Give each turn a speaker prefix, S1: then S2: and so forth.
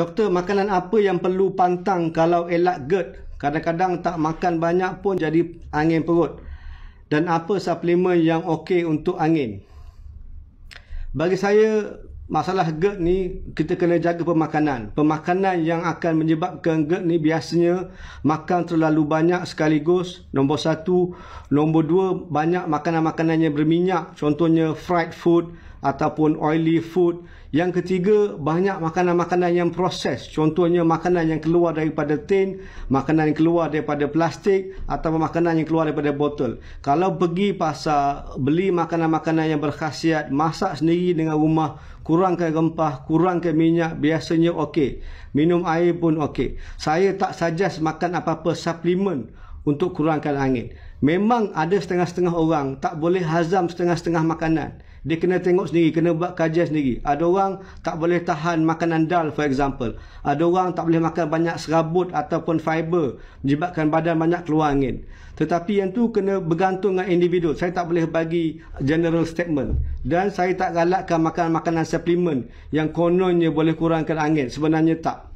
S1: Doktor, makanan apa yang perlu pantang kalau elak GERD? Kadang-kadang tak makan banyak pun jadi angin perut. Dan apa suplemen yang okey untuk angin? Bagi saya, masalah GERD ni kita kena jaga pemakanan. Pemakanan yang akan menyebabkan GERD ni biasanya makan terlalu banyak sekaligus. Nombor satu. Nombor dua, banyak makanan-makanan yang berminyak. Contohnya fried food, ataupun oily food. Yang ketiga, banyak makanan-makanan yang proses. Contohnya makanan yang keluar daripada tin, makanan yang keluar daripada plastik atau makanan yang keluar daripada botol. Kalau pergi pasar beli makanan-makanan yang berkhasiat, masak sendiri dengan rumah, kurangkan rempah, kurangkan minyak, biasanya okey. Minum air pun okey. Saya tak suggest makan apa-apa suplemen untuk kurangkan angin. Memang ada setengah-setengah orang tak boleh hazam setengah-setengah makanan. Dia kena tengok sendiri, kena buat kajian sendiri. Ada orang tak boleh tahan makanan dal, for example. Ada orang tak boleh makan banyak serabut ataupun fiber, menyebabkan badan banyak keluar angin. Tetapi yang tu kena bergantung dengan individu. Saya tak boleh bagi general statement. Dan saya tak galakkan makan makanan suplemen yang kononnya boleh kurangkan angin. Sebenarnya tak.